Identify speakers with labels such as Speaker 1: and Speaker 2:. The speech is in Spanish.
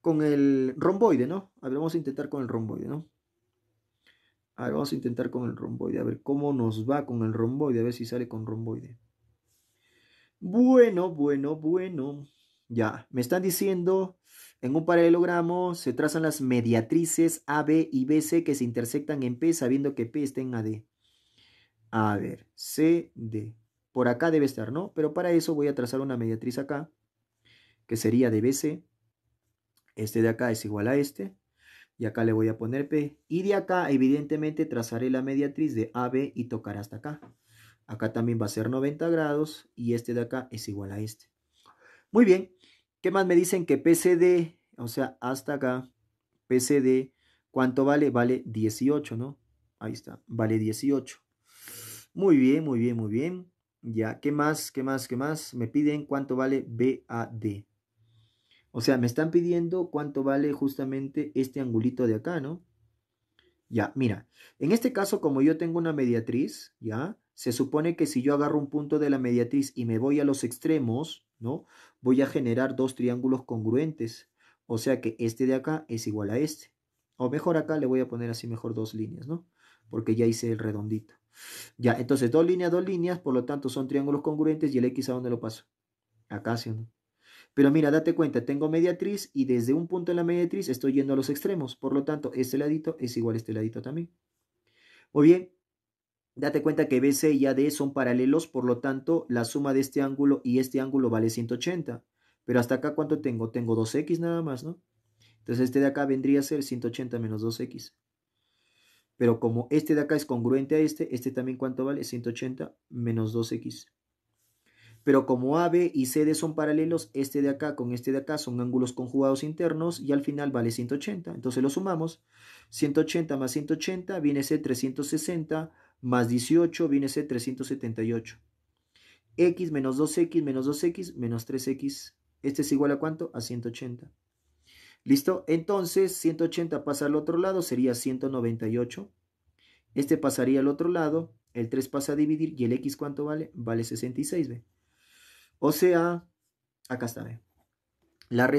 Speaker 1: con el romboide, ¿no? A ver, vamos a intentar con el romboide, ¿no? A ver, vamos a intentar con el romboide, a ver cómo nos va con el romboide, a ver si sale con romboide. Bueno, bueno, bueno. Ya, me están diciendo, en un paralelogramo se trazan las mediatrices AB y BC que se intersectan en P sabiendo que P está en AD. A ver, CD. Por acá debe estar, ¿no? Pero para eso voy a trazar una mediatriz acá, que sería de BC. Este de acá es igual a este. Y acá le voy a poner P. Y de acá, evidentemente, trazaré la mediatriz de AB y tocará hasta acá. Acá también va a ser 90 grados y este de acá es igual a este. Muy bien. ¿Qué más me dicen que PCD, o sea, hasta acá, PCD, ¿cuánto vale? Vale 18, ¿no? Ahí está, vale 18. Muy bien, muy bien, muy bien. Ya, ¿qué más? ¿Qué más? ¿Qué más? Me piden cuánto vale BAD. O sea, me están pidiendo cuánto vale justamente este angulito de acá, ¿no? Ya, mira, en este caso como yo tengo una mediatriz, ¿ya? Se supone que si yo agarro un punto de la mediatriz y me voy a los extremos, ¿no? Voy a generar dos triángulos congruentes. O sea que este de acá es igual a este. O mejor acá le voy a poner así mejor dos líneas, ¿no? Porque ya hice el redondito. Ya, entonces dos líneas, dos líneas, por lo tanto son triángulos congruentes y el X a dónde lo paso. Acá, ¿sí o no? Pero mira, date cuenta, tengo mediatriz y desde un punto en la mediatriz estoy yendo a los extremos. Por lo tanto, este ladito es igual a este ladito también. Muy bien, date cuenta que BC y AD son paralelos, por lo tanto, la suma de este ángulo y este ángulo vale 180. Pero hasta acá, ¿cuánto tengo? Tengo 2x nada más, ¿no? Entonces este de acá vendría a ser 180 menos 2x. Pero como este de acá es congruente a este, este también ¿cuánto vale? 180 menos 2x. Pero como AB y CD son paralelos, este de acá con este de acá son ángulos conjugados internos y al final vale 180. Entonces lo sumamos. 180 más 180 viene a ser 360 más 18 viene a ser 378. X menos 2X menos 2X menos 3X. Este es igual a cuánto? A 180. ¿Listo? Entonces 180 pasa al otro lado, sería 198. Este pasaría al otro lado, el 3 pasa a dividir y el X ¿cuánto vale? Vale 66, b o sea, acá está. La